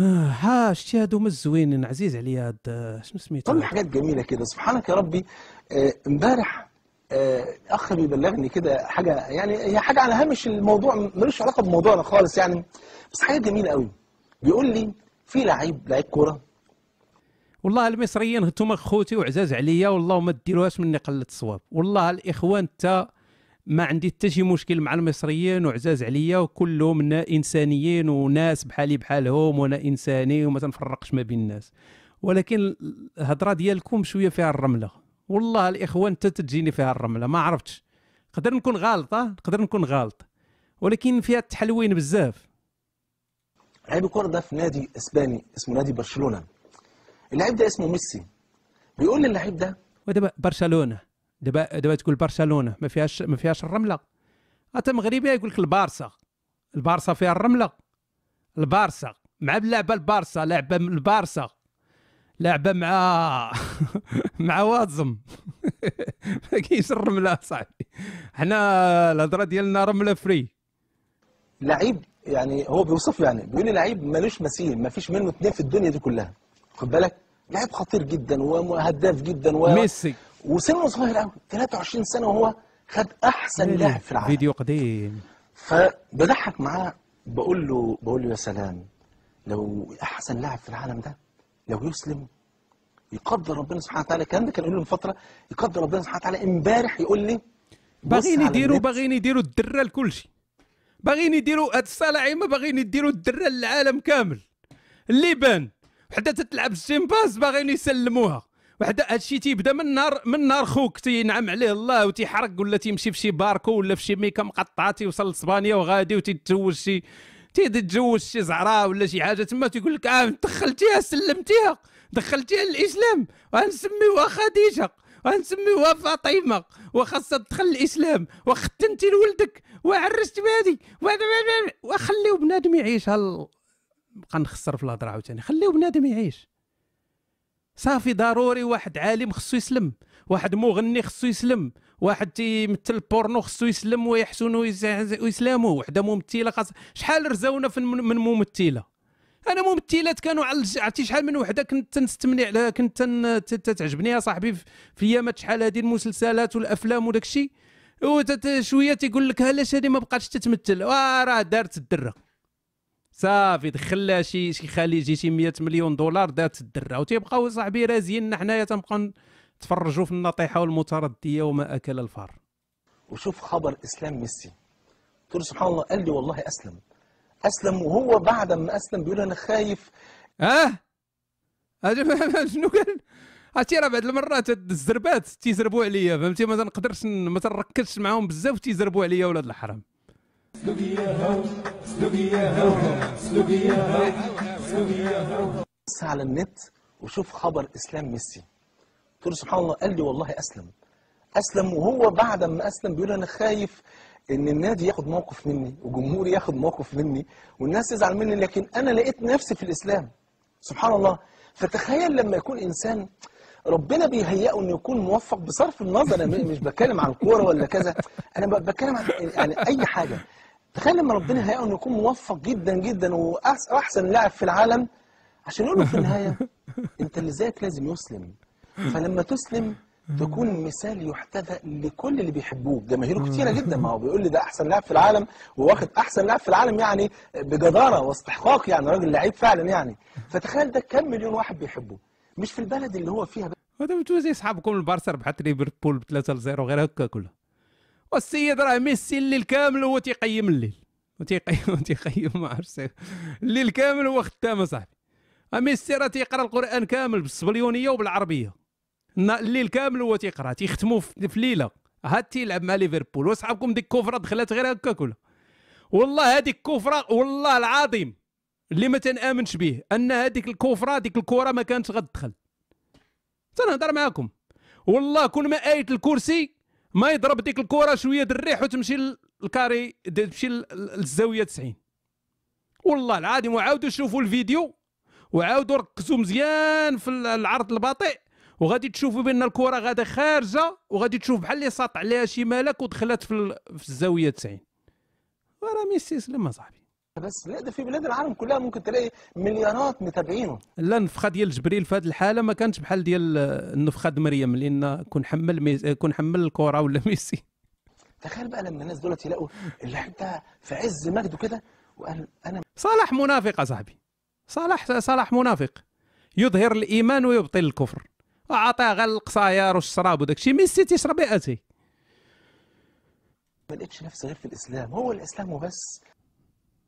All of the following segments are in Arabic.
آه، ها شتي هادو هما الزوينين عزيز عليا هاد آه، شنو سميتو طلع حاجات جميله كده سبحانك يا ربي آه، امبارح اخ بيبلغني كده حاجه يعني هي حاجه على هامش الموضوع ملوش علاقه بموضوعنا خالص يعني بس حاجه جميله قوي بيقول لي في لعيب لعيب كوره والله المصريين انتم خوتي وعزاز عليا والله ما ديروهاش مني قله الصواب والله الاخوان انت ما عندي حتى شي مشكل مع المصريين وعزاز عليا وكلهم انسانيين وناس بحالي بحالهم وانا انساني وما تنفرقش ما بين الناس ولكن الهضره ديالكم شويه فيها الرمله والله الاخوان حتى تجيني فيها الرمله ما عرفتش نقدر نكون غلط آه؟ نقدر نكون غالط ولكن فيها التحلوين بزاف لعيب الكره ده في نادي اسباني اسمه نادي برشلونه اللعيب ده اسمه ميسي بيقول للعيب ده ودابا برشلونه دابا دابا تقول برشلونه ما فيهاش ما فيهاش الرمله حتى مغربي يقول لك البارسا البارسا فيها الرمله البارسا مع اللعبه البارسا لعبه البارسا لعبه مع مع واتزم ما كاينش الرمله صاحبي حنا الهضره ديالنا رمله فري لعيب يعني هو بيوصف يعني بيقول لي لعيب مالوش مثيل ما فيش منه اثنين في الدنيا دي كلها خد بالك لاعب خطير جدا وهداف جدا و... ميسي وسنه صغير قوي 23 سنه وهو خد احسن لاعب في العالم فيديو قديم فبضحك معاه بقول له بقول له يا سلام لو احسن لاعب في العالم ده لو يسلم يقدر ربنا سبحانه وتعالى الكلام ده كان يقول من فتره يقدر ربنا سبحانه وتعالى امبارح يقول لي باغيين يديروا باغيين يديروا الدره لكل شيء باغيين يديروا هاد الصلاعيمه باغيين يديروا الدره للعالم كامل اللي بان وحده تتلعب الجيم باس باغيين يسلموها واحد هادشي تيبدا من نهار من نهار خوك تينعم عليه الله وتيحرق ولا تيمشي في شي باركو ولا في شي ميكا مقطعه تيوصل لاسبانيا وغادي وتيتزوج شي تيتزوج شي زعراء ولا شي حاجه تما تيقول لك اه دخلتيها سلمتيها دخلتيها للاسلام غنسميوها خديجه غنسميوها فاطمه وخاصها تدخل الاسلام وختنتي لولدك وعرست بهادي وخليو بنادم يعيش هال نبقى نخسر في الهضره عاوتاني خليو بنادم يعيش صافي ضروري واحد عالم خصو يسلم واحد مغني خصو يسلم واحد تيمثل بورنو خصو يسلم ويحسن ويسلمو وحده ممثله خاص شحال رزاونا من ممثله انا ممثلات كانوا عرفتي شحال من وحده كنت تنستمني على كنت تعجبني يا صاحبي في ايامات شحال هذه المسلسلات والافلام وداك الشيء وشويه تيقول لك علاش هذه ما بقاتش تتمثل آه، راه دارت الدره صافي دخل لها شي شي خليجي شي 100 مليون دولار دات الدره وتيبقاو صاحبي رازيين حنايا تنبقاو نتفرجوا في النطيحه والمترديه وما اكل الفار وشوف خبر اسلام ميسي تقول سبحان الله قال لي والله اسلم اسلم وهو بعد ما اسلم بيقول انا خايف اه شنو قال عرفتي راه بعض المرات الزربات تيزربوا عليا فهمتي ما تنقدرش ما تنركزش معاهم بزاف تيزربوا عليا ولاد الحرام يا يا يا يا بص على النت وشوف خبر اسلام ميسي قلت له سبحان الله قال لي والله اسلم اسلم وهو بعد ما اسلم بيقول انا خايف ان النادي ياخد موقف مني وجمهوري ياخد موقف مني والناس تزعل مني لكن انا لقيت نفسي في الاسلام سبحان الله فتخيل لما يكون انسان ربنا بيهيئه انه يكون موفق بصرف النظر انا مش بتكلم عن الكوره ولا كذا انا بتكلم عن يعني اي حاجه تخيل لما ربنا هيئه انه يكون موفق جدا جدا واحسن لاعب في العالم عشان يقول له في النهايه انت اللي زيك لازم يسلم فلما تسلم تكون مثال يحتذى لكل اللي بيحبوك جماهيره كتيره جدا ما هو بيقول لي ده احسن لاعب في العالم وواخد احسن لاعب في العالم يعني بجداره واستحقاق يعني راجل لعيب فعلا يعني فتخيل ده كم مليون واحد بيحبه مش في البلد اللي هو فيها هو ده بتقول زي اصحابكم البارسا ربحت ليفربول ب 3 0 وغيرها هكا كلها والسيد راه ميسي الليل كامل هو تيقيم الليل وتيقيم تيقيم ما عرفتش الليل كامل هو خدام صاحبي ميسي راه تيقرا القران كامل بالسبليونيه وبالعربيه الليل كامل هو تيقرا تيختموا في ليله هاد تيلعب مع ليفربول وصحابكم ديك كفره دخلت غير هكا كلها والله هذيك كفره والله العظيم اللي ما تنامنش به ان هذيك الكفره ديك الكره ما كانتش غتدخل تنهضر معاكم والله كل ما ايه الكرسي ما يضرب ديك الكره شويه الريح وتمشي للكاري تمشي للزاويه 90 والله العظيم وعاودوا شوفوا الفيديو وعاودوا ركزوا مزيان في العرض البطيء وغادي تشوفوا بان الكره غادا خارجه وغادي تشوف بحال اللي ساط عليها شي ملك ودخلت في, في الزاويه 90 راه ميسي سلم اصاحبي بس لا ده في بلاد العالم كلها ممكن تلاقي مليارات متابعينه لا النفخه ديال جبريل في هذه الحاله ما كانتش بحال ديال آه، النفخه ديال مريم لان كون حمل ميز... آه، كون حمل الكره ولا ميسي تخيل بقى لما الناس دولت يلاقوا اللاعب ده في عز مجده كده وقال انا صلاح منافق صاحبي صلاح صلاح منافق يظهر الايمان ويبطل الكفر عطاه غير القصاير والشراب وداك الشيء ميسي تيشرب اتي ما لقيتش نفسي غير في الاسلام هو الاسلام وبس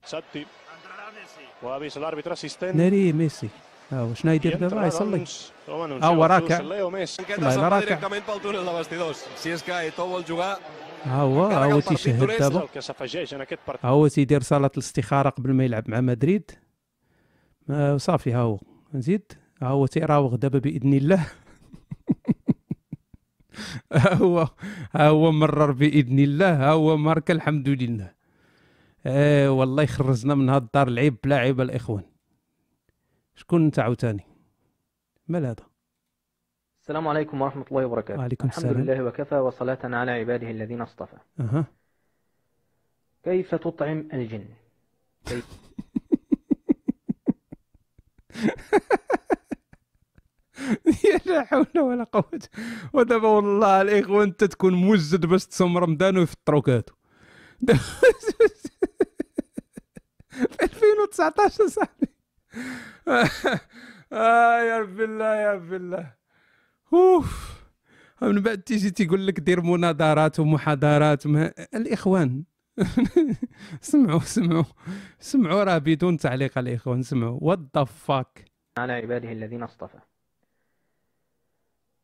Satti. ناري ميسي أو شنايدر دابا يصلي أو راكع الله راكع ها هو ها هو تيشهد دابا ها هو تيدير صلاة الاستخارة قبل ما يلعب مع مدريد صافي ها هو نزيد ها هو تيراوغ دابا بإذن الله ها هو ها هو مرر بإذن الله ها هو ماركا الحمد لله ايه والله يخرجنا من هاد الدار العيب بلا عيب الاخوان شكون انت عاوتاني مال هذا السلام عليكم ورحمة الله وبركاته وعليكم السلام الحمد لله وكفى وصلاة على عباده الذين اصطفى أه. كيف تطعم الجن كيف... لا حول ولا قوة ودابا والله الاخوان انت تكون موجد باش تصوم رمضان ويفطروك هادو في 2019 صاحبي آه يا رب الله يا رب الله اوف من بعد تيجي تيقول لك دير مناظرات ومحاضرات ما... الاخوان سمعوا سمعوا سمعوا راه بدون تعليق الاخوان سمعوا وات ذا فاك على عباده الذين اصطفى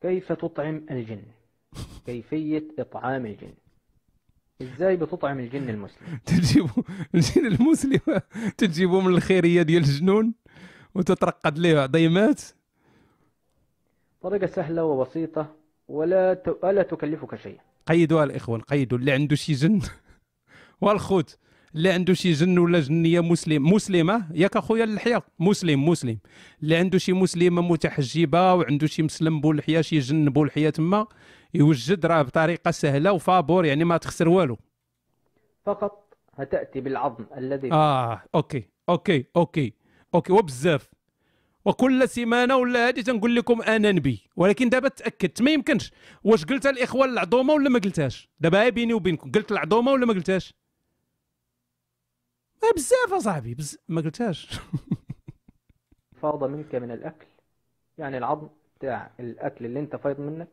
كيف تطعم الجن كيفية إطعام الجن ازاي بتطعم الجن المسلم تجيبوا الجن المسلم تجيبه من الخيريه ديال الجنون وتترقد ليه عظيمات طريقه سهله وبسيطه ولا ت... الا تكلفك شيء قيدوها الاخوان قيدوا اللي عنده شي جن والخوت اللي عنده شي جن ولا جنيه مسلم مسلمه ياك اخويا اللحيه مسلم مسلم اللي عنده شي مسلمه متحجبه وعنده شي مسلم بولحيه شي جن بولحيه تما يوجد راه بطريقه سهله وفابور يعني ما تخسر والو فقط هتاتي بالعظم الذي اه اوكي اوكي اوكي اوكي وبزاف وكل سيمانه ولا هادي تنقول لكم انا نبي ولكن دابا تاكدت ما يمكنش واش قلت الاخوان العظومه ولا ما قلتهاش دابا بيني وبينكم قلت العظومه ولا ما قلتهاش آه، بزاف اصاحبي بز... ما قلتهاش فاض منك من الاكل يعني العظم تاع الاكل اللي انت فايض منك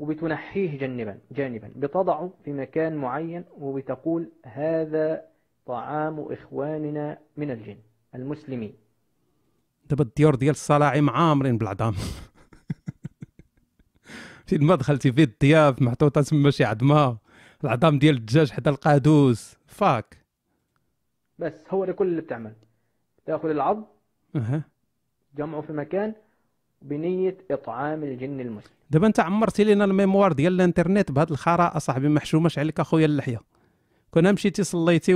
وبتنحيه جانبا جانبا بتضعه في مكان معين وبتقول هذا طعام إخواننا من الجن المسلمين دابا الديور ديال الصلاعي معامرين بالعظام في ما دخلتي في الضياف محطوطه تما شي عظمه العظام ديال الدجاج حدا القادوس فاك بس هو ده كل اللي بتعمل تاخذ العظم اها جمعه في مكان بنيه اطعام الجن المسلم دابا انت عمرتي لنا الميموار ديال الانترنت بهذا الخراء اصاحبي ما عليك اخويا اللحيه كون مشيتي صليتي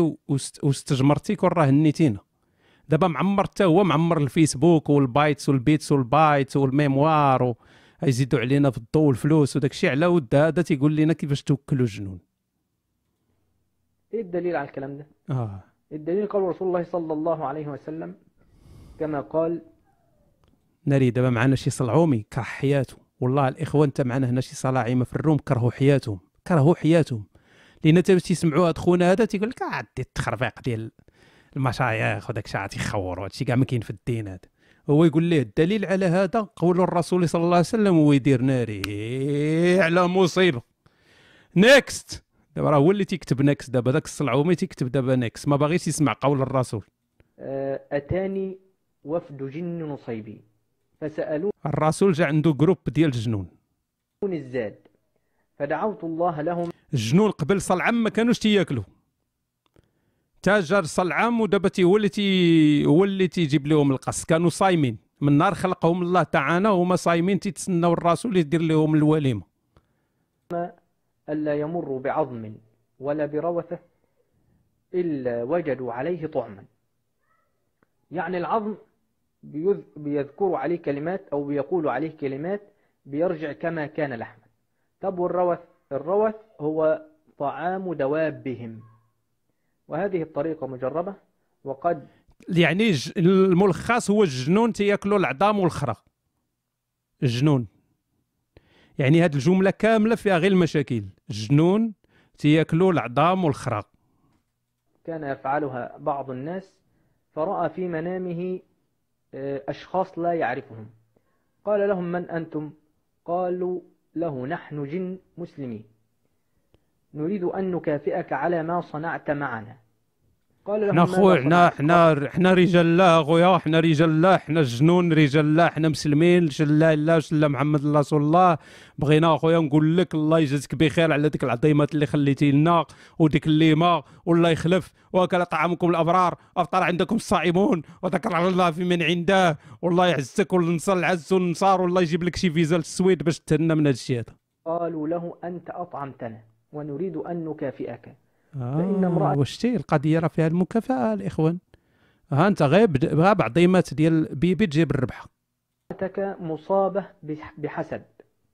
واستجمرتي كون راه هنيتينا دابا معمر حتى هو معمر الفيسبوك والبايتس والبيتس والبايتس والميموار و... يزيدوا علينا في الضوء والفلوس وداك الشيء على ود هذا تيقول لنا كيفاش توكلوا الجنون ايه الدليل على الكلام ده؟ اه الدليل قال رسول الله صلى الله عليه وسلم كما قال ناري دابا معنا شي صلعومي كره حياته والله الاخوان انت معنا هنا شي صلاعيمه في الروم كرهوا حياتهم كرهوا حياتهم لان باش تيسمعوا هاد خونا هذا تيقول لك عدي التخربيق ديال المشايخ وداك الشيء تيخوروا هادشي كاع ما كاين في الدين هذا هو يقول ليه الدليل على هذا قول الرسول صلى الله عليه وسلم يدير ناري على مصيبه نيكست دابا راه هو اللي تيكتب نيكست دابا داك الصلعومي تيكتب دابا نيكست ما باغيش يسمع قول الرسول أه، اتاني وفد جن نصيبي فسألوني الرسول جا عنده جروب ديال الجنون الزاد فدعوت الله لهم الجنون قبل صلعام ما كانوش تياكلوا تاجر صلعام ودابا هو اللي تي هو اللي تيجيب لهم القص كانوا صايمين من نار خلقهم الله تعالى هما صايمين تيتسناو الرسول يدير لهم الوليمه الا يمر بعظم ولا بروثه الا وجدوا عليه طعما يعني العظم بيذكروا عليه كلمات أو بيقولوا عليه كلمات بيرجع كما كان لحما طب والروث الروث هو طعام دوابهم وهذه الطريقة مجربة وقد يعني الملخص هو الجنون تياكلوا العظام والخرى الجنون يعني هذه الجمله كامله فيها غير المشاكل الجنون تياكلوا العظام والخرى كان يفعلها بعض الناس فراى في منامه آه، أشخاص لا يعرفهم قال لهم من أنتم قالوا له نحن جن مسلمين نريد أن نكافئك على ما صنعت معنا قال لهم احنا خويا احنا احنا احنا رجال الله خويا احنا رجال الله احنا الجنون رجال الله احنا مسلمين شلا الله شلا محمد رسول الله بغينا خويا نقول لك الله يجازيك بخير على ديك العظيمات اللي خليتي لنا وديك الليمه والله يخلف واكل طعامكم الابرار افطر عندكم الصائمون وذكر على الله في من عنده والله يعزك والنصر العز والنصار والله يجيب لك شي فيزا للسويد باش تهنا من هذا الشيء هذا قالوا له انت اطعمتنا ونريد ان نكافئك لان آه، امراه وشتي القضيه راه فيها المكافاه الاخوان ها انت غير بعضيمات ديال بيبي تجيب الربح امرأتك مصابة بحسد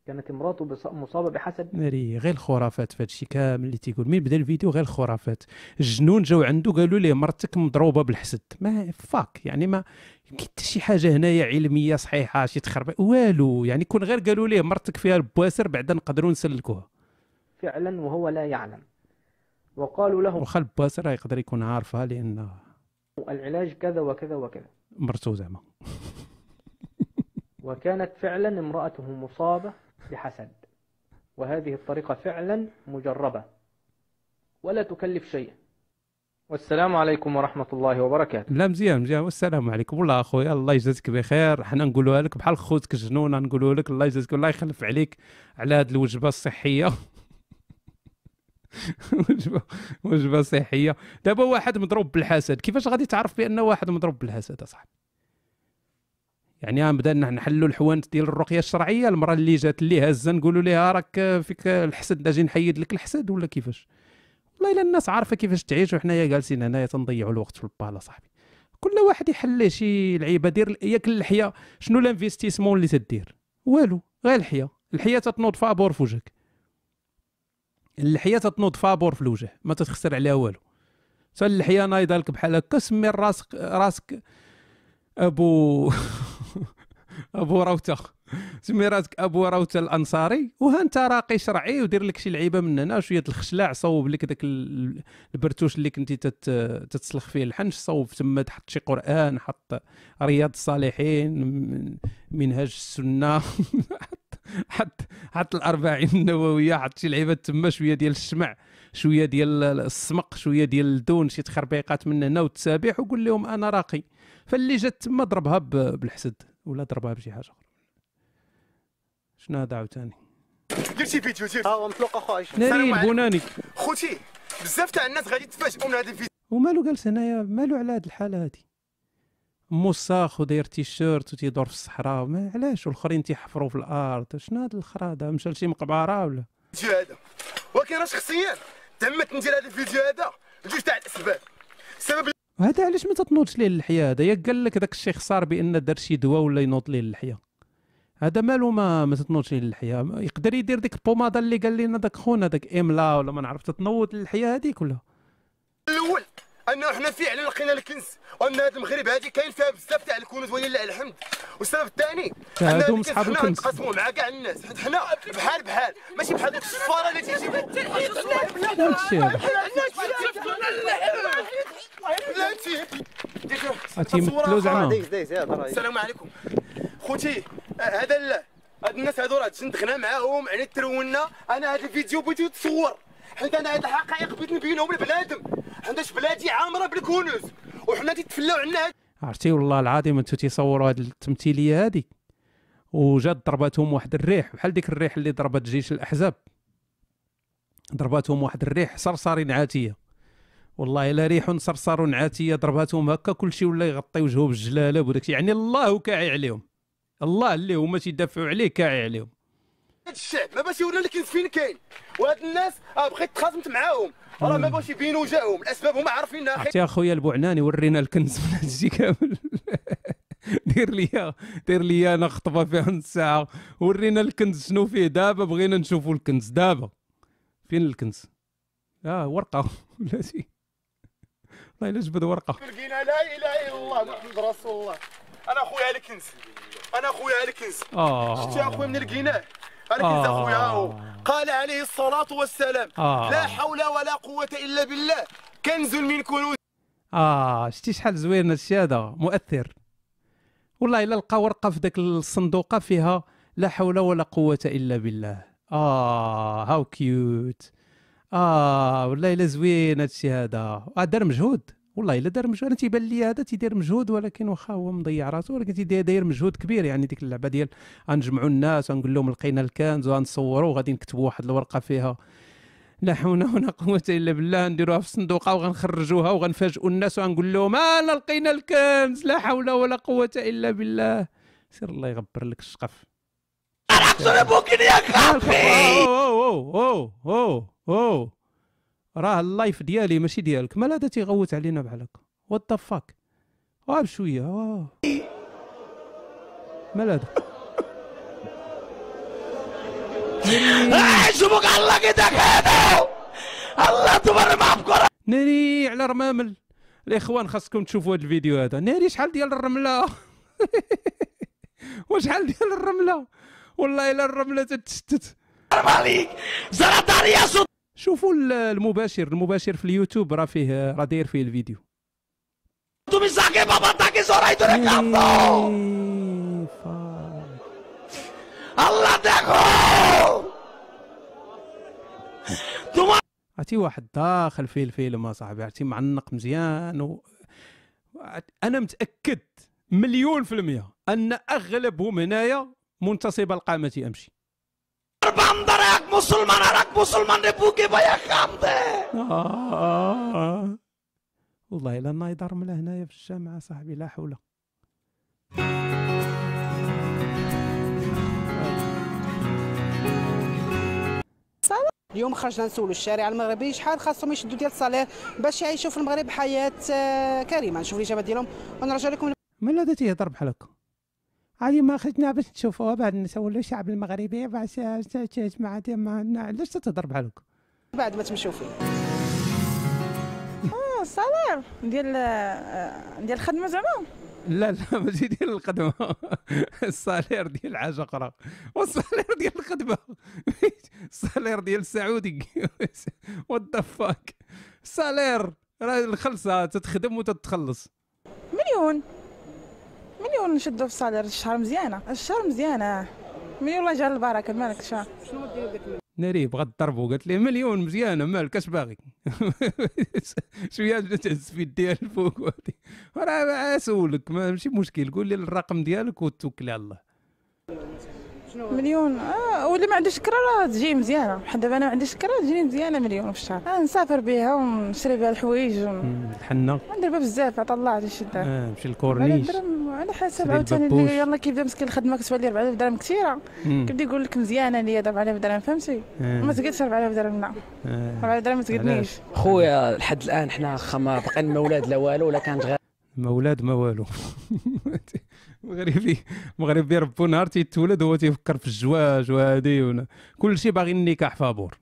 كانت امراته مصابة بحسد ناري غير الخرافات في هادشي كامل اللي تيقول من بدا الفيديو غير الخرافات الجنون جاو عنده قالوا ليه مرتك مضروبة بالحسد ما فاك يعني ما كاين شي حاجة هنايا علمية صحيحة شي تخرب والو يعني كون غير قالوا ليه مرتك فيها البواسر بعدا نقدروا نسلكوها فعلا وهو لا يعلم وقالوا له وخا راه يقدر يكون عارفها لأن العلاج كذا وكذا وكذا مرتو زعما وكانت فعلا امرأته مصابة بحسد وهذه الطريقة فعلا مجربة ولا تكلف شيئا والسلام عليكم ورحمة الله وبركاته لا مزيان مزيان والسلام عليكم والله أخويا الله يجازيك بخير حنا نقولوها لك بحال خوتك جنونة نقولوا لك الله يجازيك الله يخلف عليك على هذه الوجبة الصحية وجبه وجبه صحيه دابا واحد مضروب بالحسد كيفاش غادي تعرف بان واحد مضروب بالحسد اصاحبي يعني غنبدا نحلوا الحوانت ديال الرقيه الشرعيه المراه اللي جات اللي هازه نقولوا ليها راك فيك الحسد نجي نحيد لك الحسد ولا كيفاش والله الا الناس عارفه كيفاش تعيش وحنايا جالسين هنايا تنضيعوا الوقت في البال صاحبي كل واحد يحل شي لعيبه دير ياكل الحياه شنو لانفيستيسمون اللي تدير والو غير الحياه الحياه تتنوض فابور في وجهك اللحيه تتنوض فابور في الوجه ما تتخسر عليها والو تا اللحيه نايضه لك بحال هكا سمي راسك راسك ابو ابو روته سمي راسك ابو روته الانصاري وها انت راقي شرعي ودير لك شي لعيبه من هنا شويه الخشلاع صوب لك داك البرتوش اللي كنتي تت... تتسلخ فيه الحنش صوب تما تحط شي قران حط رياض الصالحين منهاج السنه حط حط الاربعين النوويه حط شي لعيبات تما شويه ديال الشمع شويه ديال السمق شويه ديال الدون شي تخربيقات من هنا والتسابيح وقول لهم انا راقي فاللي جات تما ضربها بالحسد ولا ضربها بشي حاجه اخرى شنو هذا عاوتاني درتي فيديو دير اه هو اخويا ناري البوناني خوتي بزاف تاع الناس غادي تفاجئوا من هذا الفيديو ومالو جالس هنايا مالو على هذه الحاله هذه موساخ وداير تيشيرت وتيدور في الصحراء ما علاش والاخرين تيحفروا في الارض شنو هاد هذا مشى لشي مقبره ولا الفيديو هذا ولكن انا شخصيا تعمدت ندير هذا الفيديو هذا لجوج تاع الاسباب السبب هذا علاش ما تنوضش ليه اللحيه هذا ياك قال لك داك الشيخ صار بان دار شي دواء ولا ينوض ليه اللحيه هذا مالو ما ما تنوضش ليه اللحيه يقدر يدير ديك البوماده اللي قال لنا داك خونا داك املا ولا ما نعرف تنوض اللحيه هذيك ولا الاول انه حنا فعلا لقينا الكنز وان هذا المغرب هذه كاين فيها بزاف تاع الكنوز ولله الحمد والسبب الثاني ان هذوك حنا نتقاسموا مع كاع الناس حيت حنا بحال بحال ماشي بحال ديك الشفاره اللي تيجيبوا تيمثلوا زعما السلام عليكم خوتي هذا هاد الناس هادو راه تجندغنا معاهم يعني ترونا انا هذا الفيديو بغيتو تصور حيت انا هاد الحقائق بغيت نبينهم لبنادم حيتاش بلادي عامره بالكنوز وحنا تيتفلاو عنا عرفتي والله العظيم انتو تيصوروا هاد التمثيليه هادي وجات ضرباتهم واحد الريح بحال ديك الريح اللي ضربت جيش الاحزاب ضرباتهم واحد الريح صرصار عاتيه والله الا ريح صرصار عاتيه ضرباتهم هكا كلشي ولا يغطي وجهه بالجلالب وداكشي يعني الله كاعي عليهم الله اللي هما تيدافعوا عليه كاعي عليهم هذا الشعب ما باش يوري لك فين كاين وهاد الناس آه، بغيت تخاصمت معاهم راه ما باش يبينوا جاهم الاسباب هما عارفين عرفتي اخويا البوعناني ورينا الكنز من هادشي كامل دير ليا دير ليا انا خطبه فيها نص ساعه ورينا الكنز شنو فيه دابا بغينا نشوفوا الكنز دابا فين الكنز اه ورقه ولا شي والله الا جبد ورقه لقينا لا اله الا الله محمد رسول الله انا اخويا الكنز انا اخويا الكنز آه. شتي اخويا من لقيناه ركز آه. اخويا قال عليه الصلاة والسلام آه. لا حول ولا قوة إلا بالله كنز من كنوز اه شتي شحال زوين هادشي هذا مؤثر والله الا لقى ورقه في داك الصندوقه فيها لا حول ولا قوه الا بالله اه هاو كيوت اه والله الا زوين هادشي هذا ودار آه، دار مجهود والله الا دار مجهود انا تيبان لي هذا تيدير مجهود ولكن واخا هو مضيع راسو ولكن تيدير داير مجهود كبير يعني ديك اللعبه ديال غنجمعوا الناس ونقول لهم لقينا الكنز وغنصوروا وغادي نكتبوا واحد الورقه فيها لا حول ولا قوه الا بالله نديروها في الصندوقه وغنخرجوها وغنفاجئوا الناس وغنقول لهم انا آه، لقينا الكنز لا حول ولا قوه الا بالله سير الله يغبر لك الشقف انا يا كابي اوه اوه اوه اوه اوه راه اللايف ديالي ماشي ديالك مال هذا تيغوت علينا بحال هكا وات ذا فاك اه بشويه اه مال هذا عجبك الله كيدك هذا الله تبر بكره ناري على رمامل الاخوان خاصكم تشوفوا هذا الفيديو هذا ناري شحال ديال الرمله وشحال ديال الرمله والله الا الرمله تتشتت حرام عليك زرع داريا شوفوا المباشر المباشر في اليوتيوب راه فيه راه داير فيه الفيديو তুমি إيه، عرفتي واحد داخل في الفيلم اصاحبي عرفتي معنق مزيان و انا متاكد مليون في المية ان اغلبهم هنايا منتصب القامة امشي আল্লাহর বান্দারা এক মুসলমান আর এক মুসলমানের বুকে বয়া কাম والله الا لنا من هنايا في الجامعه صاحبي لا حول اليوم خرجنا نسولوا الشارع المغربي شحال خاصهم يشدوا ديال الصالير باش يعيشوا في المغرب حياه آه، كريمه نشوف الاجابه ديالهم ونرجع لكم من الذي تيهضر بحال هكا هذه ما خلتنا بس نشوفوها بعد نسوي الشعب المغربي بعد جماعة ما ليش تضرب عليك بعد ما تمشوا فيه اه الصالير ديال آه، ديال الخدمه زعما لا لا ماشي ديال الخدمه الصالير ديال حاجه اخرى والصالير ديال الخدمه الصالير ديال السعودي وات فاك الصالير راه الخلصه تتخدم وتتخلص مليون مليون نشدوا في الصدر الشهر مزيانه الشهر مزيانه مليون الله يجعل البركه مالك شهر شنو ناري بغات الضرب وقالت لي مليون مزيانه مالك اش باغي شويه تهز في يديها الفوق راه سولك ماشي مشكل قول لي الرقم ديالك وتوكل على الله مليون آه واللي ما عندوش كرا راه تجي مزيانه بحال دابا انا ما عنديش كرا تجيني مزيانه مليون في الشهر آه نسافر بها ونشري بها الحوايج الحنه ندير بها بزاف عطا الله على الشده اه نمشي للكورنيش على حسب عاوتاني اللي يلا كيبدا مسكين الخدمه كتولي 4000 درهم كثيره كيبدا يقول لك مزيانه ليا 4000 درهم فهمتي آه. ما تقدش 4000 درهم لا 4000 آه. درهم ما تقدنيش خويا لحد الان حنا واخا ما بقينا ما ولاد لا والو ولا كانت غير ما ولاد ما والو مغربي مغربي ربو نهار تيتولد هو تيفكر في الزواج وهادي كلشي باغي النكاح فابور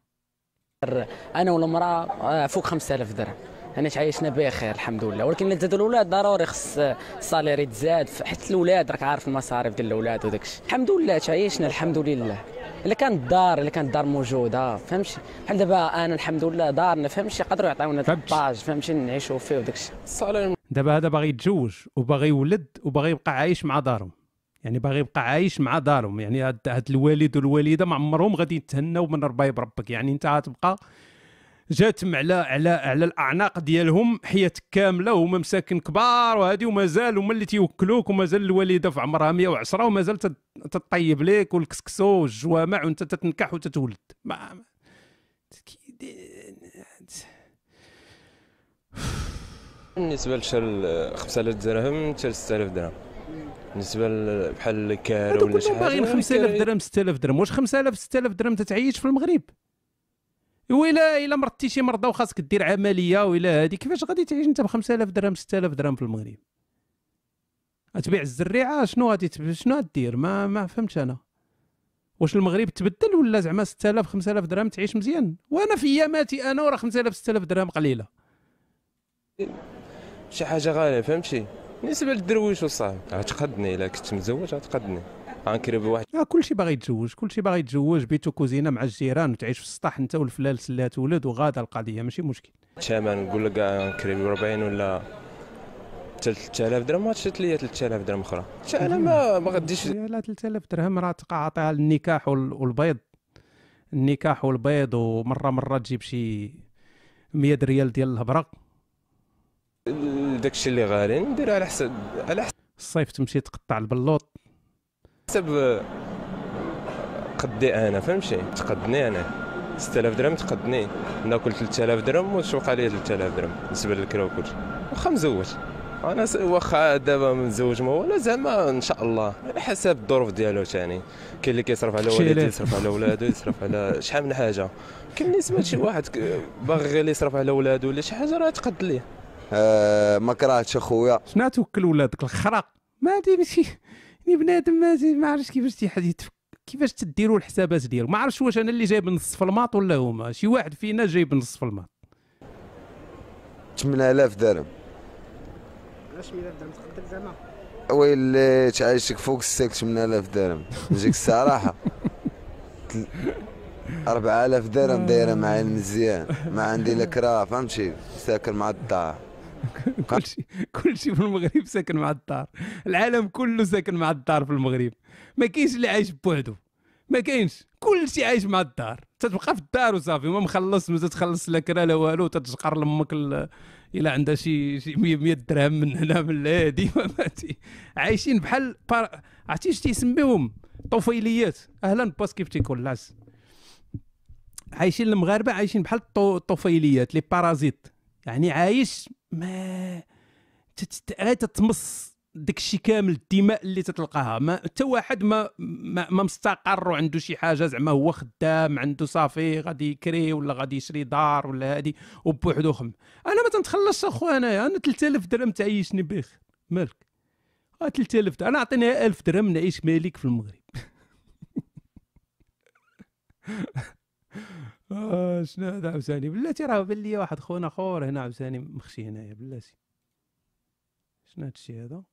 انا والمراه آه، فوق 5000 درهم انا تعيشنا بخير الحمد لله ولكن زاد الاولاد ضروري خص الصالير يتزاد حيت الاولاد راك عارف المصاريف ديال الاولاد وداك الشيء الحمد لله تعايشنا الحمد لله الا كانت الدار الا كانت الدار موجوده فهمتي بحال دابا انا الحمد لله دارنا فهمتي يقدروا يعطيونا الباج فهمتي نعيشوا فيه وداك الشيء الصالير دابا هذا باغي يتزوج وباغي يولد وباغي يبقى عايش مع دارهم يعني باغي يبقى عايش مع دارهم يعني هاد الوالد والوالده ما عمرهم غادي يتهناو من ربايب ربك يعني انت غتبقى جاتهم على على على الاعناق ديالهم حياه كامله وهما مساكن كبار وهادي ومازال هما اللي تيوكلوك ومازال الوالده في عمرها 110 ومازال تطيب لك والكسكسو والجوامع وانت تتنكح وتتولد ما بالنسبه لشال 5000 درهم حتى 6000 درهم بالنسبه بحال الكار ولا شي حاجه باغيين 5000 درهم 6000 درهم واش 5000 6000 درهم تتعيش في المغرب ويلا إلا مرضتي مرضى وخاصك دير عملية ويلا هادي كيفاش غادي تعيش أنت ب 5000 درهم 6000 درهم في المغرب تبيع الزريعة شنو غادي شنو غادير ما ما فهمتش أنا واش المغرب تبدل ولا زعما 6000 5000 درهم تعيش مزيان وانا في اياماتي انا وراه 5000 6000 درهم قليله شي حاجه غاليه فهمتي بالنسبه للدرويش وصاحبي غتقدني الا كنت مزوج غتقدني غنكري بواحد آه كلشي باغي يتزوج كلشي باغي يتزوج بيت وكوزينه مع الجيران وتعيش في السطح انت والفلال سلات ولد وغادا القضيه ماشي مشكل الثمن نقول لك غنكري ب 40 ولا 3000 درهم وشريت لي 3000 درهم اخرى انا ما ما غاديش 3000 درهم راه تقاعطيها النكاح والبيض النكاح والبيض ومره مره تجيب شي 100 ريال ديال الهبره داكشي اللي غالي ندير على حسب على حسب الصيف تمشي تقطع البلوط حسب آه، قدي انا فهمتي تقدني انا 6000 درهم تقدني ناكل 3000 درهم وقع لي 3000 درهم بالنسبه للكرا وكلشي واخا مزوج انا واخا دابا مزوج ما ولا زعما ان شاء الله على حسب الظروف ديالو ثاني كاين اللي كيصرف على والديه يصرف على ولادو يصرف على شحال من حاجه كاين سمعت شي واحد باغي غير يصرف على ولادو ولا شي حاجه راه تقد ليه آه ما كرهتش اخويا شنو توكل ولادك الخرا ما هذه ماشي يعني بنادم ما عرفتش كيفاش تيحدث كيفاش تديروا الحسابات ديالو ما عرفتش واش انا اللي جايب نص في الماط ولا هما شي واحد فينا جايب نص في الماط 8000 درهم 8000 درهم تقدر زعما ويلي آه، تعيشك فوق الساك 8000 درهم نجيك الصراحه 4000 درهم دايره معايا آه. مزيان ما عندي لا كرا فهمتي ساكن مع الدار كل شيء كل شيء في المغرب ساكن مع الدار العالم كله ساكن مع الدار في المغرب ما كاينش اللي عايش بوحدو ما كاينش كل شيء عايش مع الدار تتبقى في الدار وصافي ما مخلص ما تتخلص لا كرا لا والو تتشقر لامك الا عندها شي شي 100 درهم من هنا من هادي عايشين بحال بار... عرفتي شنو تيسميوهم طفيليات اهلا باس كيف تيكون لاس عايشين المغاربه عايشين بحال الطفيليات لي بارازيت يعني عايش ما عاد تتمص داكشي كامل الدماء اللي تتلقاها ما حتى واحد ما ما, ما مستقر وعنده شي حاجه زعما هو خدام عنده صافي غادي يكري ولا غادي يشري دار ولا هادي وبوحدو خم انا ما تنتخلصش اخويا انايا انا 3000 درهم تعيشني بخير مالك 3000 آه، انا عطيني 1000 درهم نعيش مالك في المغرب آه، شنو هذا عاوتاني بلاتي راه بان لي واحد خونا خور هنا عاوتاني مخشي هنايا بلاتي شنو هادشي هذا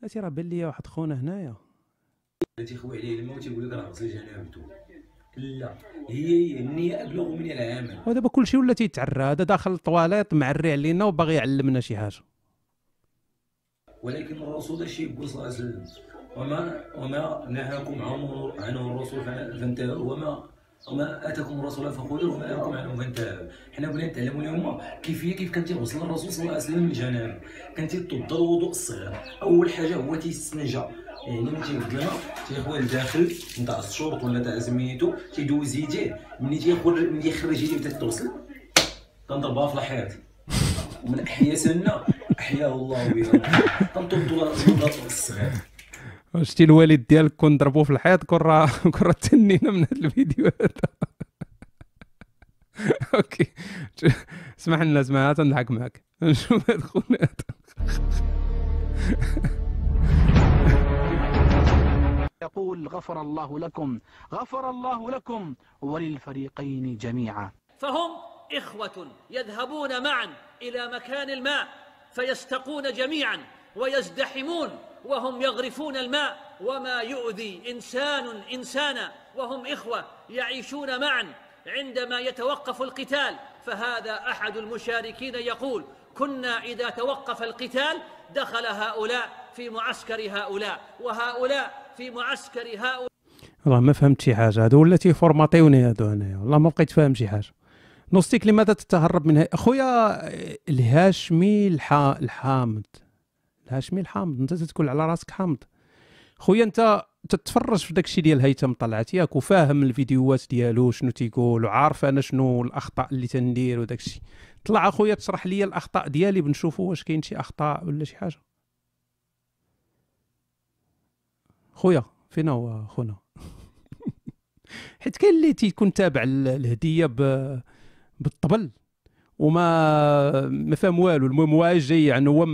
بلاتي راه بان لي واحد خونا هنايا تيخوي عليه الموت تيقول لك راه غسل جنابته لا هي النية أبلغ من العمل ودابا كلشي ولا تيتعرى هذا داخل الطواليط معري علينا وباغي يعلمنا شي حاجة ولكن الرسول يقول صلى الله عليه وسلم وما وما نهاكم عنه عنه الرسول فانتهوا وما وما اتاكم الرسول فخذوه وما نهاكم عنه فانتهوا حنا بغينا نتعلموا اليوم كيفيه كيف كان تيغسل الرسول صلى الله عليه وسلم الجنابه كان تيطد الوضوء الصغير اول حاجه هو تيستنجى يعني ملي تيوجعو تيخوي لداخل نتاع الشورت ولا تاع سميتو تيدوز يديه ملي تيخرج ملي يخرج يديه بدات تغسل كنضربها في الحيط ومن احيا سنه احياه الله بها كنطب الدولار الصغير شتي الوالد ديالك كون ضربوه في الحيط كون راه كون راه تنينا من هذا الفيديو هذا اوكي اسمح لنا اسمع تنضحك معك نشوف هاد خونا يقول غفر الله لكم غفر الله لكم وللفريقين جميعا فهم إخوة يذهبون معا إلى مكان الماء فيستقون جميعا ويزدحمون وهم يغرفون الماء وما يؤذي إنسان إنسانا وهم إخوة يعيشون معا عندما يتوقف القتال فهذا أحد المشاركين يقول كنا إذا توقف القتال دخل هؤلاء في معسكر هؤلاء وهؤلاء في معسكر هؤلاء والله ما فهمت شي حاجه هادو ولا تيفورماطيوني هادو هنايا والله ما بقيت فاهم شي حاجه نوستيك لماذا تتهرب من اخويا الهاشمي الحا... الحامض الهاشمي الحامض انت تتكل على راسك حامض خويا انت تتفرج في داكشي ديال هيثم طلعت ياك وفاهم الفيديوهات ديالو شنو تيقول وعارف انا شنو الاخطاء اللي تندير وداكشي طلع اخويا تشرح لي الاخطاء ديالي بنشوفوا واش كاين شي اخطاء ولا شي حاجه خويا فين هو خونا حيت كاين اللي تيكون تابع الهديه بالطبل وما ما فهم والو المهم هو جاي يعني هو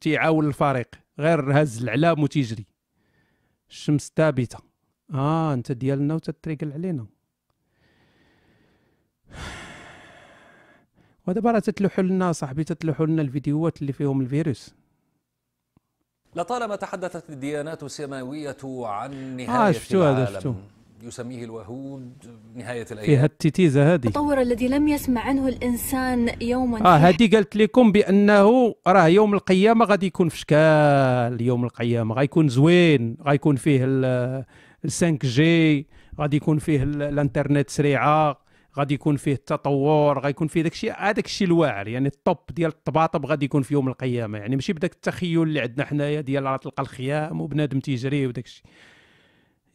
تيعاون الفريق غير هز العلام وتيجري الشمس ثابته اه انت ديالنا وتتريقل علينا ودابا راه تتلوحوا لنا صاحبي تتلوحوا لنا الفيديوهات اللي فيهم الفيروس لطالما تحدثت الديانات السماوية عن نهاية آه شفتوها العالم شفتوه. يسميه الوهود نهاية الأيام في هالتيتيزة هذه التطور الذي لم يسمع عنه الإنسان يوما آه هذه قالت لكم بأنه راه يوم القيامة غادي يكون في شكال يوم القيامة غيكون زوين غيكون فيه ال 5 جي غادي يكون فيه الانترنت سريعه غادي يكون فيه التطور غادي يكون فيه داك الشيء هذاك الشيء الواعر يعني الطب ديال الطباطب غادي يكون في يوم القيامه يعني ماشي بداك التخيل اللي عندنا حنايا ديال راه تلقى الخيام وبنادم تيجري وداك الشيء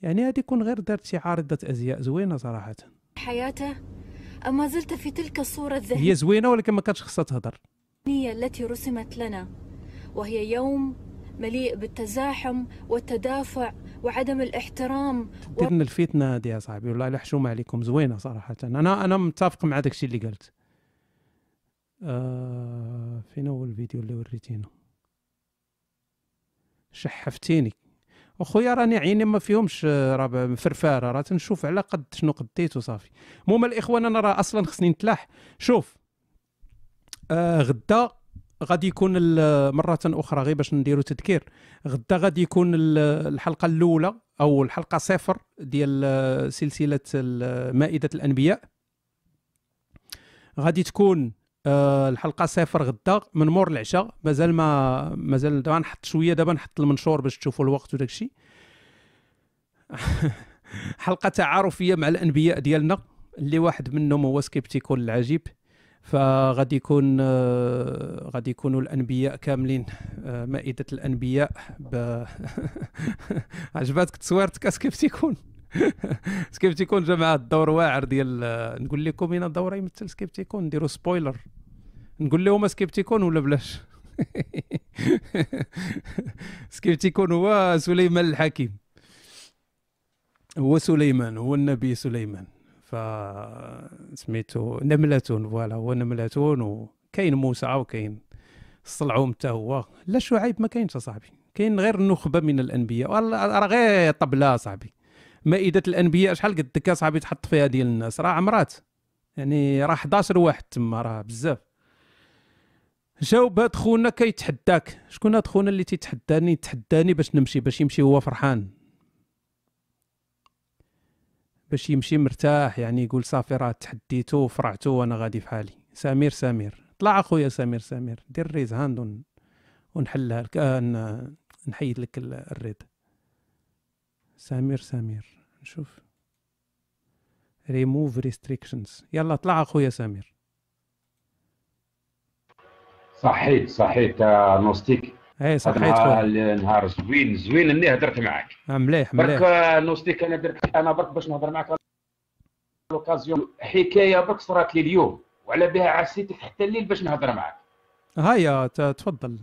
يعني هذه يكون غير دارت شي عارضه ازياء زوينه صراحه حياته اما زلت في تلك الصوره الذهنيه هي زوينه ولكن ما كانتش خصها تهضر التي رسمت لنا وهي يوم مليء بالتزاحم والتدافع وعدم الاحترام و... الفتنه هذه يا صاحبي والله لا حشومه عليكم زوينه صراحه انا انا متفق مع داكشي اللي قلت آه فين هو الفيديو اللي وريتينا شحفتيني اخويا راني عيني ما فيهمش آه، راه فرفاره راه تنشوف على قد شنو قديت وصافي المهم الاخوان انا راه اصلا خصني نتلاح شوف آه غدا غادي يكون مرة أخرى غير باش نديرو تذكير غدا غادي يكون الحلقة الأولى أو الحلقة صفر ديال سلسلة مائدة الأنبياء غادي تكون آه، الحلقه صفر غدا من مور العشاء مازال ما مازال دابا نحط شويه دابا نحط المنشور باش تشوفوا الوقت وداك الشيء حلقه تعارفيه مع الانبياء ديالنا اللي واحد منهم هو سكيبتيكون العجيب فغادي يكون آه، غادي يكونوا الانبياء كاملين آه، مائده الانبياء ب... عجباتك تصويرتك كيف تيكون كيف تيكون جماعه الدور واعر ديال آه، نقول لكم هنا الدور يمثل كيف تيكون نديروا سبويلر نقول لهم سكيبتيكون تيكون ولا بلاش كيف تيكون هو سليمان الحكيم هو سليمان هو النبي سليمان فسميتو نملتون فوالا هو نملتون وكاين موسى وكاين الصلعوم حتى هو لا شعيب ما كاينش صاحبي كاين غير النخبه من الانبياء راه غير طبله صاحبي مائده الانبياء شحال قد صاحبي تحط فيها ديال الناس راه عمرات يعني راه 11 واحد تما راه بزاف جاوب هاد خونا كيتحداك شكون هاد خونا اللي تيتحداني تحداني باش نمشي باش يمشي هو فرحان باش يمشي مرتاح يعني يقول صافي راه تحديتو وفرعتو وانا غادي في حالي سمير سمير طلع اخويا سمير سمير دير ريز هاند ونحلها لك آه نحيد لك الريد سمير سمير نشوف ريموف ريستريكشنز يلا طلع اخويا سمير صحيت صحيت آه، نوستيك اي صحيت خويا نهار زوين زوين اني هدرت معاك مليح آه، مليح برك نوستيك انا درت انا برك باش نهضر معاك لوكازيون حكايه برك صرات لي اليوم وعلى بها عسيتك حتى الليل باش نهضر معاك هيا تفضل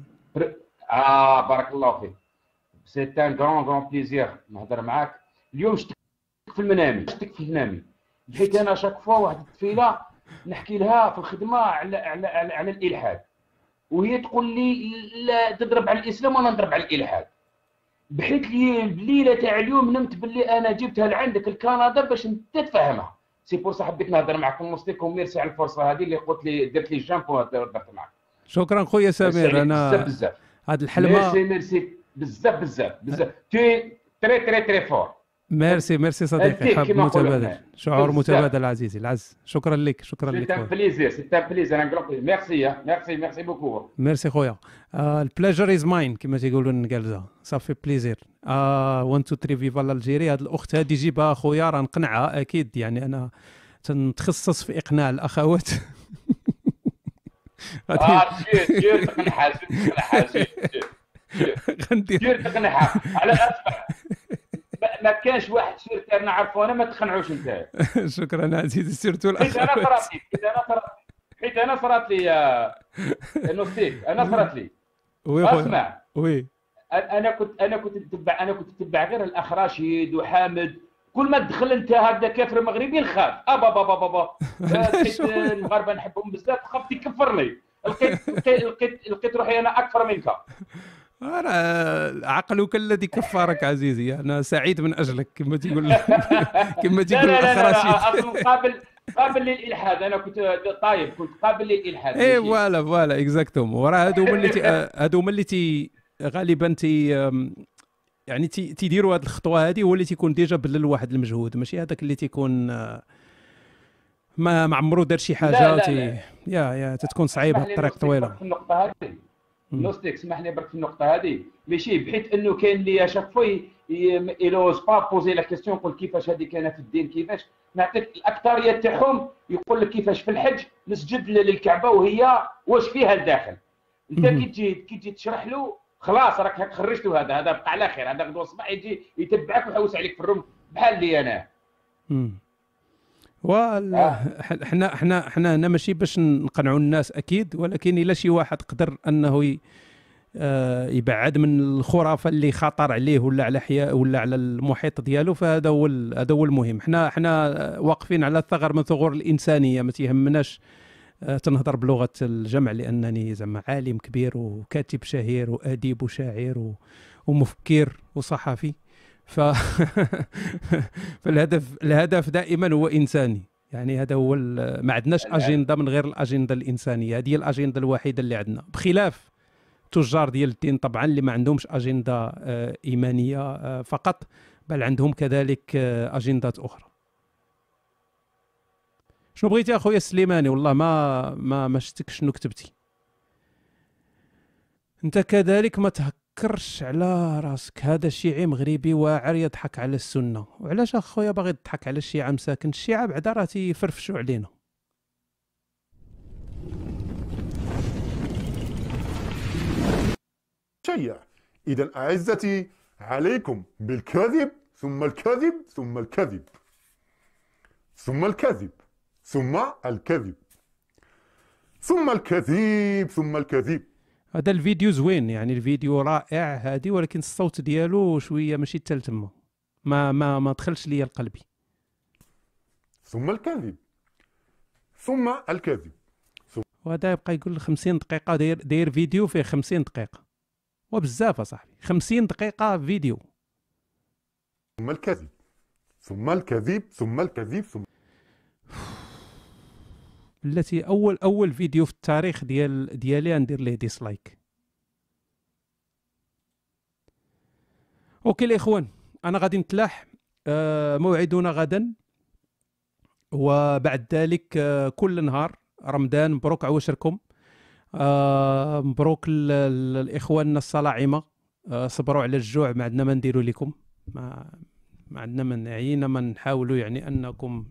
اه بارك الله فيك سي ان غران غران بليزير نهضر معاك اليوم شتك في المنامي شتك في المنامي حيت انا شاك فوا واحد الفيله نحكي لها في الخدمه على على على, على الالحاد وهي تقول لي لا تضرب على الاسلام ولا نضرب على الالحاد بحيث لي الليله تاع اليوم نمت باللي انا جبتها لعندك لكندا باش انت تفهمها سي بور صح حبيت نهضر معكم ونعطيكم ميرسي على الفرصه هذه اللي قلت لي درت لي جامبو هضرت معك شكرا خويا سمير انا بزاف بزاف هذه الحلمه ميرسي ميرسي بزاف بزاف بزاف تي تري تري تري فور ميرسي ميرسي صديقي حب متبادل شعور متبادل عزيزي العز شكرا لك شكرا لك سيتان بليزير سيتان بليزير نقول ميرسي ميرسي ميرسي بوكو ميرسي خويا البليجر از ماين كما تيقولوا النكالزه صافي بليزير 1 2 3 فيفا الجيري هاد الاخت هادي جيبها خويا راه نقنعها اكيد يعني انا تنتخصص في اقناع الاخوات غندير تقنعها على اسمع ما كانش واحد تاعنا نعرفو انا ما تخنعوش انت شكرا عزيزي سيرتو حيت انا فرات لي حيت انا فرات حيت انا فرات لي آه، نوستيك انا فرات لي وي اسمع وي انا كنت انا كنت نتبع انا كنت نتبع غير الاخ رشيد وحامد كل ما تدخل انت هكذا كافر مغربي نخاف ابا بابا بابا المغاربه نحبهم بزاف خفت يكفرني لقيت لقيت لقيت روحي انا اكثر منك عقلك الذي كفرك عزيزي انا سعيد من اجلك كما تقول كما تقول الاخ رشيد قابل قابل للالحاد انا كنت طايب كنت قابل للالحاد اي فوالا فوالا اكزاكتوم وراه هادو هما اللي هادو هما اللي تي غالبا تي يعني تي تيديروا هذه الخطوه هذه هو اللي تيكون ديجا بذل واحد المجهود ماشي هذاك اللي تيكون آه، ما ما عمرو دار شي حاجه لا لا لا. تي يا يا تتكون صعيبه الطريق طويله في النقطه هذه نوستيك اسمح لي برك في النقطه هذه ماشي بحيث انه كاين اللي شاك فوا يلوز با بوزي لا كيستيون يقول كيفاش هذه كان في الدين كيفاش نعطيك الاكثريه تاعهم يقول لك كيفاش في الحج نسجد للكعبه وهي واش فيها الداخل انت كي تجي كي تجي تشرح له خلاص راك خرجته هذا هذا بقى على خير هذا غدوه الصباح يجي يتبعك ويحوس عليك في الروم بحال لي انا احنا آه. حنا حنا هنا ماشي باش نقنعوا الناس اكيد ولكن الا شي واحد قدر انه آه، يبعد من الخرافه اللي خطر عليه ولا على حياه ولا على المحيط ديالو فهذا هو هذا هو المهم حنا حنا واقفين على ثغر من ثغور الانسانيه ما تيهمناش آه، تنهضر بلغه الجمع لانني زعما عالم كبير وكاتب شهير واديب وشاعر ومفكر وصحفي ف... فالهدف الهدف دائما هو انساني يعني هذا هو ال... ما عندناش اجنده من غير الاجنده الانسانيه هذه هي الاجنده الوحيده اللي عندنا بخلاف التجار ديال الدين طبعا اللي ما عندهمش اجنده آه، ايمانيه آه، فقط بل عندهم كذلك آه، اجندات اخرى شنو بغيتي اخويا السليماني والله ما ما ما شفتك شنو كتبتي انت كذلك ما تهك تفكرش على راسك هذا شيعي مغربي واعر يضحك على السنه وعلاش اخويا باغي تضحك على الشيعه مساكن الشيعه بعدا راه تيفرفشوا علينا شيع اذا اعزتي عليكم بالكذب ثم الكذب ثم الكذب ثم الكذب ثم الكذب ثم الكذب ثم الكذب هذا الفيديو زوين يعني الفيديو رائع هادي ولكن الصوت ديالو شويه ماشي تال تما ما ما ما دخلش ليا لقلبي ثم الكذب ثم الكذب ثم... وهذا يبقى يقول 50 دقيقه داير داير فيديو فيه 50 دقيقه وبزاف اصاحبي 50 دقيقه فيديو ثم الكذب ثم الكذب ثم الكذب ثم التي اول اول فيديو في التاريخ ديال ديالي غندير ليه ديسلايك اوكي الاخوان انا غادي نتلاح آه موعدنا غدا وبعد ذلك آه كل نهار رمضان مبروك عواشركم آه مبروك الاخواننا الصلاعمه آه، صبروا على الجوع ما عندنا ما نديروا لكم ما ما عندنا ما نعينا ما نحاولوا يعني انكم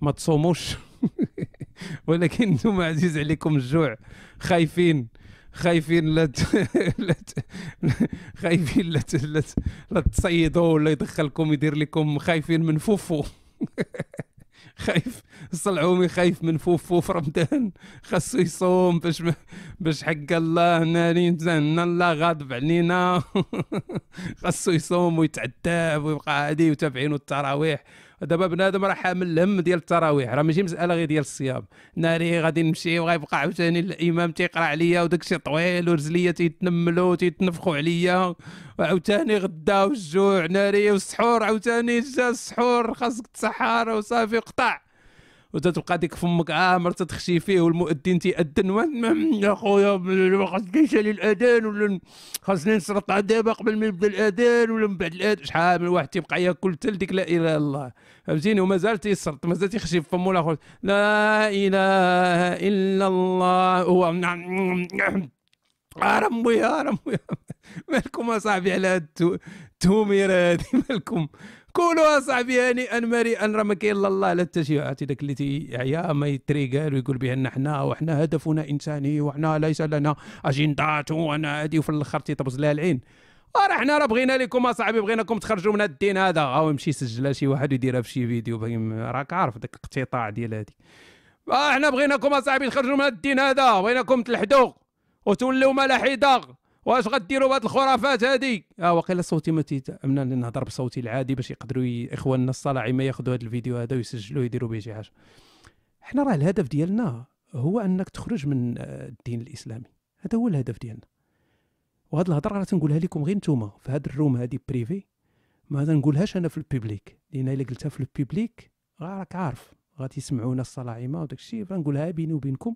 ما تصوموش ولكن انتم عزيز عليكم الجوع خايفين خايفين لا خايفين لا لا لا تصيدوا ولا يدخلكم يدير لكم خايفين من فوفو خايف الصلعومي خايف من فوفو في رمضان خاصو يصوم باش باش حق الله ناري نتزنى الله غاضب علينا خاصو يصوم ويتعذب ويبقى عادي وتابعينو التراويح دابا بنادم راه حامل الهم ديال التراويح راه ماشي مساله غير ديال الصيام ناري غادي نمشي وغيبقى عاوتاني الامام تيقرا عليا وداك الشيء طويل ورجليا تيتنملوا تيتنفخوا عليا وعاوتاني غدا والجوع ناري والسحور عاوتاني جا السحور خاصك تسحر وصافي قطع وتتلقى ديك فمك آه، عامر تتخشي فيه والمؤذن تيأذن يا خويا ما لي الاذان ولا خاصني نسرط دابا قبل ما يبدا الاذان ولا من بعد الاذان شحال من واحد تيبقى ياكل حتى ديك لا اله الا الله فهمتيني ومازال تيسرط مازال تيخشي في فمو الاخر لا اله الا الله هو يا رمي يا ربي مالكم اصاحبي على هاد هذه هادي مالكم كونوا اصاحبي هنيئا يعني مريئا راه ما كاين لا الله لا حتى شي عرفتي داك اللي تيعيا ما يتريكال ويقول بان حنا وحنا هدفنا انساني وحنا ليس لنا اجندات وانا هادي وفي الاخر تيطبز لها العين راه حنا راه بغينا لكم اصاحبي بغيناكم تخرجوا من الدين هذا هاو يمشي يسجلها شي واحد ويديرها في شي فيديو راك عارف داك الاقتطاع ديال هادي اه حنا بغيناكم اصاحبي تخرجوا من الدين هذا بغيناكم تلحدوا وتولوا ملاحده واش غديروا بهذه الخرافات هذه اه واقيلا صوتي ما تيتامنا لان نهضر بصوتي العادي باش يقدروا اخواننا الصلاعي ما ياخذوا هذا الفيديو هذا ويسجلوه يديروا به شي حاجه حنا راه الهدف ديالنا هو انك تخرج من آه، الدين الاسلامي هذا هو الهدف ديالنا وهاد الهضره راه تنقولها لكم غير نتوما في هاد الروم هادي بريفي ما تنقولهاش انا في البيبليك لان الا قلتها في البيبليك راك عارف غادي يسمعونا الصلاعيمه وداك الشيء فنقولها بيني وبينكم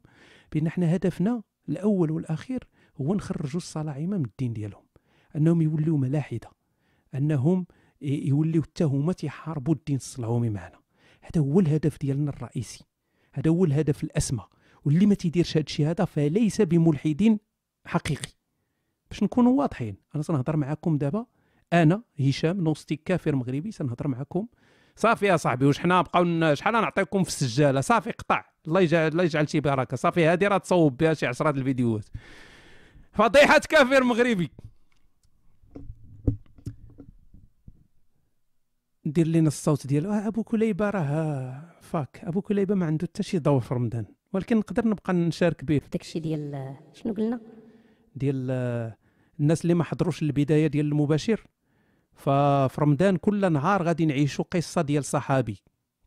بان حنا هدفنا الاول والاخير هو نخرجوا الصلاعيمه من الدين ديالهم انهم يوليو ملاحده انهم يوليو حتى هما تيحاربوا الدين الصلعومي معنا هذا هو الهدف ديالنا الرئيسي هذا هو الهدف الاسمى واللي ما تيديرش هذا الشيء هذا فليس بملحد حقيقي باش نكونوا واضحين انا سنهضر معكم دابا انا هشام نوستيك كافر مغربي سنهضر معكم صافي يا صاحبي واش حنا بقاو شحال نعطيكم في السجاله صافي قطع الله يجعل الله يجعل شي بركه صافي هذه راه تصوب بها شي 10 الفيديوهات فضيحة كافر مغربي ندير لنا الصوت ديالو آه، ابو كليبه راه فاك ابو كليبه ما عنده حتى شي دور في رمضان ولكن نقدر نبقى نشارك به داكشي ديال شنو قلنا ديال آه، الناس اللي ما حضروش البدايه ديال المباشر ففي رمضان كل نهار غادي نعيشوا قصه ديال صحابي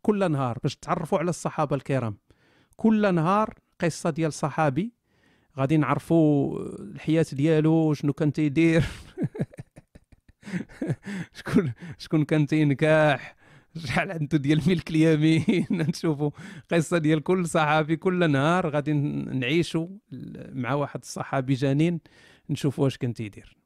كل نهار باش تعرفوا على الصحابه الكرام كل نهار قصه ديال صحابي غادي نعرفوا الحياه ديالو شنو كان تيدير شكون شكون كان تينكاح شحال عنده ديال الملك اليمين نشوفوا قصه ديال كل صحابي كل نهار غادي نعيشوا مع واحد الصحابي جنين نشوفوا واش كان تيدير